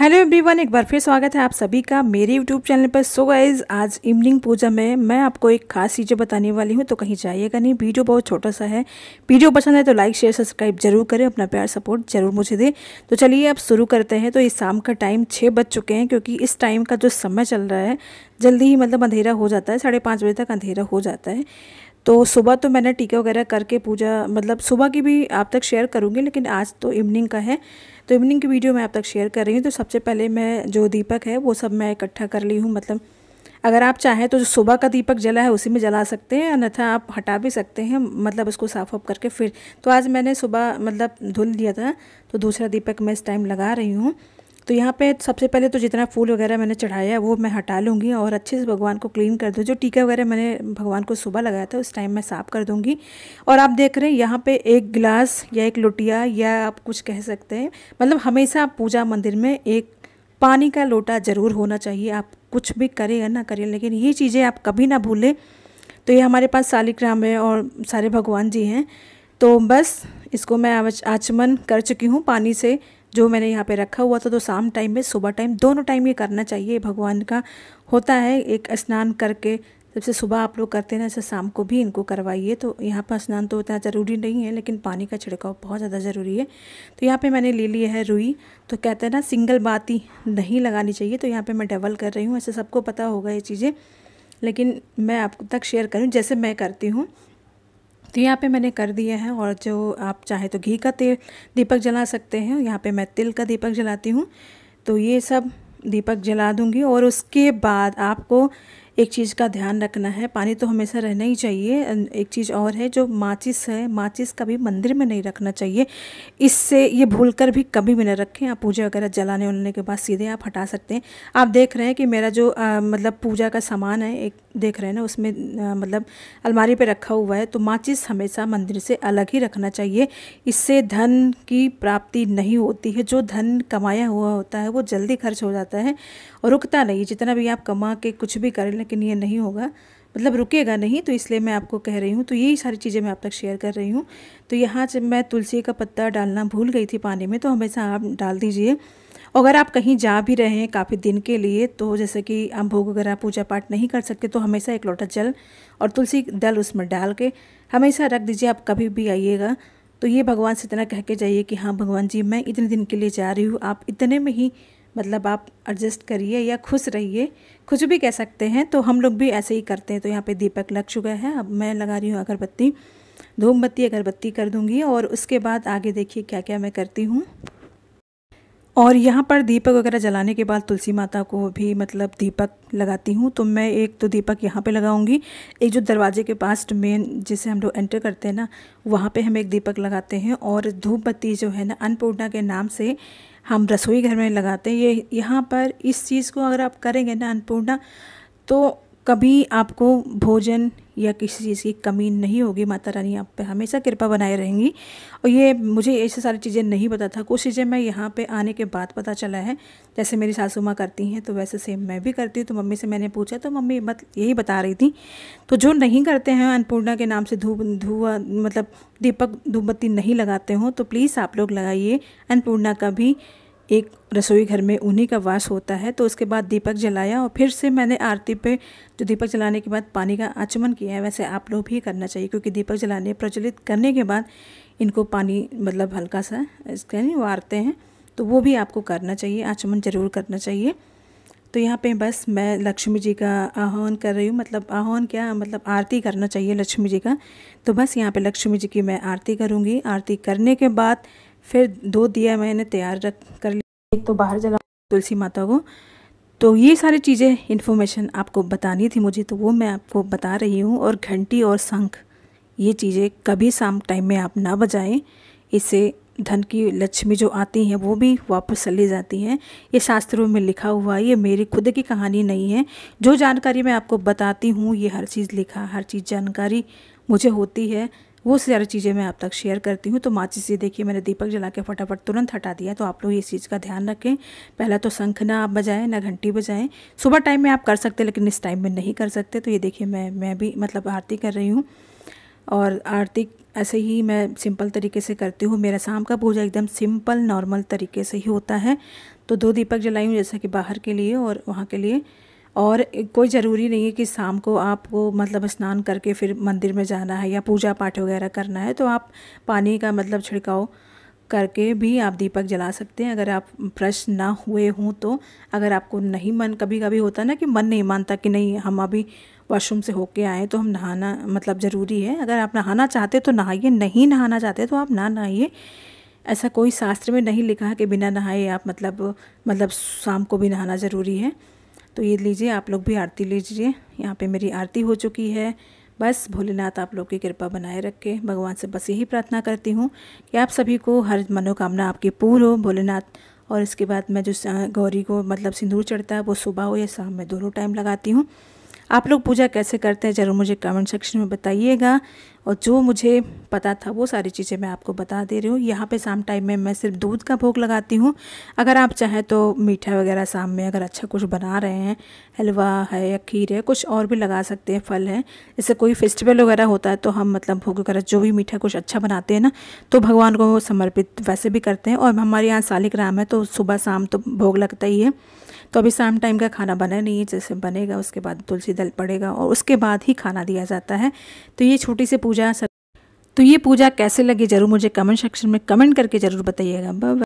hello everyone एक बार फिर स्वागत है आप सभी का मेरे यूट्यूब चैनल पर सो गाइज आज इवनिंग पूजा में मैं आपको एक खास चीज़ें बताने वाली हूँ तो कहीं जाइएगा नहीं वीडियो बहुत छोटा सा है वीडियो पसंद है तो लाइक शेयर सब्सक्राइब जरूर करें अपना प्यार सपोर्ट जरूर मुझे दें तो चलिए आप शुरू करते हैं तो इस शाम का टाइम छः बज चुके हैं क्योंकि इस टाइम का जो समय चल रहा है जल्दी ही मतलब अंधेरा हो जाता है साढ़े पाँच बजे तक अंधेरा हो जाता है तो सुबह तो मैंने टीके वगैरह करके पूजा मतलब सुबह की भी आप तक शेयर करूँगी लेकिन आज तो इवनिंग का है तो इवनिंग की वीडियो मैं आप तक शेयर कर रही हूँ तो सबसे पहले मैं जो दीपक है वो सब मैं इकट्ठा कर ली हूँ मतलब अगर आप चाहें तो जो सुबह का दीपक जला है उसी में जला सकते हैं अन्यथा आप हटा भी सकते हैं मतलब उसको साफ अप करके फिर तो आज मैंने सुबह मतलब धुल दिया था तो दूसरा दीपक मैं इस टाइम लगा रही हूँ तो यहाँ पे सबसे पहले तो जितना फूल वगैरह मैंने चढ़ाया है वो मैं हटा लूँगी और अच्छे से भगवान को क्लीन कर दूँ जो टीका वगैरह मैंने भगवान को सुबह लगाया था उस टाइम मैं साफ़ कर दूँगी और आप देख रहे हैं यहाँ पे एक गिलास या एक लोटिया या आप कुछ कह सकते हैं मतलब हमेशा पूजा मंदिर में एक पानी का लोटा ज़रूर होना चाहिए आप कुछ भी करें या ना करें लेकिन ये चीज़ें आप कभी ना भूलें तो ये हमारे पास शालिग्राम है और सारे भगवान जी हैं तो बस इसको मैं आचमन कर चुकी हूँ पानी से जो मैंने यहाँ पे रखा हुआ था तो शाम टाइम में सुबह टाइम दोनों टाइम ये करना चाहिए भगवान का होता है एक स्नान करके सबसे सुबह आप लोग करते हैं ना ऐसे शाम को भी इनको करवाइए तो यहाँ पर स्नान तो उतना ज़रूरी नहीं है लेकिन पानी का छिड़काव बहुत ज़्यादा ज़रूरी है तो यहाँ पे मैंने ले लिया है रुई तो कहते हैं ना सिंगल बाती नहीं लगानी चाहिए तो यहाँ पे मैं डबल कर रही हूँ ऐसे सबको पता होगा ये चीज़ें लेकिन मैं आप तक शेयर करूँ जैसे मैं करती हूँ तो यहाँ पे मैंने कर दिया है और जो आप चाहे तो घी का तेल दीपक जला सकते हैं यहाँ पे मैं तिल का दीपक जलाती हूँ तो ये सब दीपक जला दूँगी और उसके बाद आपको एक चीज़ का ध्यान रखना है पानी तो हमेशा रहना ही चाहिए एक चीज़ और है जो माचिस है माचिस कभी मंदिर में नहीं रखना चाहिए इससे ये भूल कर भी कभी भी ना रखें आप पूजा वगैरह जलाने उलने के बाद सीधे आप हटा सकते हैं आप देख रहे हैं कि मेरा जो आ, मतलब पूजा का सामान है एक देख रहे हैं ना उसमें आ, मतलब अलमारी पर रखा हुआ है तो माचिस हमेशा मंदिर से अलग ही रखना चाहिए इससे धन की प्राप्ति नहीं होती है जो धन कमाया हुआ होता है वो जल्दी खर्च हो जाता है और रुकता नहीं जितना भी आप कमा के कुछ भी लें लेकिन ये नहीं होगा मतलब रुकेगा नहीं तो इसलिए मैं आपको कह रही हूँ तो यही सारी चीज़ें मैं आप तक शेयर कर रही हूँ तो यहाँ जब मैं तुलसी का पत्ता डालना भूल गई थी पानी में तो हमेशा आप डाल दीजिए अगर आप कहीं जा भी रहे हैं काफ़ी दिन के लिए तो जैसे कि आप भोग वगैरह पूजा पाठ नहीं कर सकते तो हमेशा एक लोटा जल और तुलसी दल उसमें डाल के हमेशा रख दीजिए आप कभी भी आइएगा तो ये भगवान से इतना कह के जाइए कि हाँ भगवान जी मैं इतने दिन के लिए जा रही हूँ आप इतने में ही मतलब आप एडजस्ट करिए या खुश रहिए कुछ भी कह सकते हैं तो हम लोग भी ऐसे ही करते हैं तो यहाँ पे दीपक लग चुका है अब मैं लगा रही हूँ अगरबत्ती धूमबत्ती अगरबत्ती कर दूँगी और उसके बाद आगे देखिए क्या क्या मैं करती हूँ और यहाँ पर दीपक वगैरह जलाने के बाद तुलसी माता को भी मतलब दीपक लगाती हूँ तो मैं एक तो दीपक यहाँ पे लगाऊंगी एक जो दरवाजे के पास मेन जिसे हम लोग एंटर करते हैं ना वहाँ पे हम एक दीपक लगाते हैं और धूप बत्ती जो है ना अन्नपूर्णा के नाम से हम रसोई घर में लगाते हैं ये यहाँ पर इस चीज़ को अगर आप करेंगे ना अन्नपूर्णा तो कभी आपको भोजन या किसी चीज़ की कमी नहीं होगी माता रानी आप पे हमेशा कृपा बनाए रहेंगी और ये मुझे ऐसे सारी चीज़ें नहीं पता था कुछ चीज़ें मैं यहाँ पे आने के बाद पता चला है जैसे मेरी सासू माँ करती हैं तो वैसे सेम मैं भी करती हूँ तो मम्मी से मैंने पूछा तो मम्मी मत यही बता रही थी तो जो नहीं करते हैं अन्नपूर्णा के नाम से धूप धुआ मतलब दीपक धूपबत्ती नहीं लगाते हों तो प्लीज़ आप लोग लगाइए अन्नपूर्णा का भी एक रसोई घर में उन्हीं का वास होता है तो उसके बाद दीपक जलाया और फिर से मैंने आरती पे जो दीपक जलाने के बाद पानी का आचमन किया है वैसे आप लोग भी करना चाहिए क्योंकि दीपक जलाने प्रचलित करने के बाद इनको पानी मतलब हल्का सा इसके नहीं वारते हैं तो वो भी आपको करना चाहिए आचमन ज़रूर करना चाहिए तो यहाँ पे बस मैं लक्ष्मी जी का आह्वान कर रही हूँ मतलब आह्वान क्या मतलब आरती करना चाहिए लक्ष्मी जी का तो बस यहाँ पे लक्ष्मी जी की मैं आरती करूँगी आरती करने के बाद फिर दो दिया मैंने तैयार रख कर लिया एक तो बाहर जला तुलसी माता को तो ये सारी चीज़ें इन्फॉर्मेशन आपको बतानी थी मुझे तो वो मैं आपको बता रही हूँ और घंटी और शंख ये चीज़ें कभी शाम टाइम में आप ना बजाएं इससे धन की लक्ष्मी जो आती हैं वो भी वापस चली जाती हैं ये शास्त्रों में लिखा हुआ है ये मेरी खुद की कहानी नहीं है जो जानकारी मैं आपको बताती हूँ ये हर चीज़ लिखा हर चीज़ जानकारी मुझे होती है वो सारी चीज़ें मैं आप तक शेयर करती हूँ तो माचिस ये देखिए मैंने दीपक जला के फटाफट तुरंत हटा दिया तो आप लोग इस चीज़ का ध्यान रखें पहला तो शंख ना आप बजाएं ना घंटी बजाएं सुबह टाइम में आप कर सकते लेकिन इस टाइम में नहीं कर सकते तो ये देखिए मैं मैं भी मतलब आरती कर रही हूँ और आरती ऐसे ही मैं सिंपल तरीके से करती हूँ मेरा शाम का पूजा एकदम सिंपल नॉर्मल तरीके से ही होता है तो दो दीपक जलाई हूँ जैसा कि बाहर के लिए और वहाँ के लिए और कोई ज़रूरी नहीं है कि शाम को आपको मतलब स्नान करके फिर मंदिर में जाना है या पूजा पाठ वगैरह करना है तो आप पानी का मतलब छिड़काव करके भी आप दीपक जला सकते हैं अगर आप फ्रेश ना हुए हों तो अगर आपको नहीं मन कभी कभी होता ना कि मन नहीं मानता कि नहीं हम अभी वॉशरूम से होके आए तो हम नहाना मतलब ज़रूरी है अगर आप नहाना चाहते तो नहाइए नहीं नहाना चाहते तो आप ना नहाइए ऐसा कोई शास्त्र में नहीं लिखा है कि बिना नहाए आप मतलब मतलब शाम को भी नहाना ज़रूरी है तो ये लीजिए आप लोग भी आरती लीजिए यहाँ पे मेरी आरती हो चुकी है बस भोलेनाथ आप लोग की कृपा बनाए रखे भगवान से बस यही प्रार्थना करती हूँ कि आप सभी को हर मनोकामना आपकी पूर्ण हो भोलेनाथ और इसके बाद मैं जो गौरी को मतलब सिंदूर चढ़ता है वो सुबह हो या शाम में दोनों टाइम लगाती हूँ आप लोग पूजा कैसे करते हैं ज़रूर मुझे कमेंट सेक्शन में बताइएगा और जो मुझे पता था वो सारी चीज़ें मैं आपको बता दे रही हूँ यहाँ पे शाम टाइम में मैं सिर्फ दूध का भोग लगाती हूँ अगर आप चाहें तो मीठा वगैरह शाम में अगर अच्छा कुछ बना रहे हैं हलवा है या खीर है कुछ और भी लगा सकते हैं फल है जैसे कोई फेस्टिवल वगैरह होता है तो हम मतलब भोग वगैरह जो भी मीठा कुछ अच्छा बनाते हैं ना तो भगवान को समर्पित वैसे भी करते हैं और हमारे यहाँ राम है तो सुबह शाम तो भोग लगता ही है तो अभी शाम टाइम का खाना बना नहीं है जैसे बनेगा उसके बाद तुलसी दल पड़ेगा और उसके बाद ही खाना दिया जाता है तो ये छोटी सी पूजा पूजा तो ये पूजा कैसे लगी ज़रूर मुझे कमेंट सेक्शन में कमेंट करके ज़रूर बताइएगा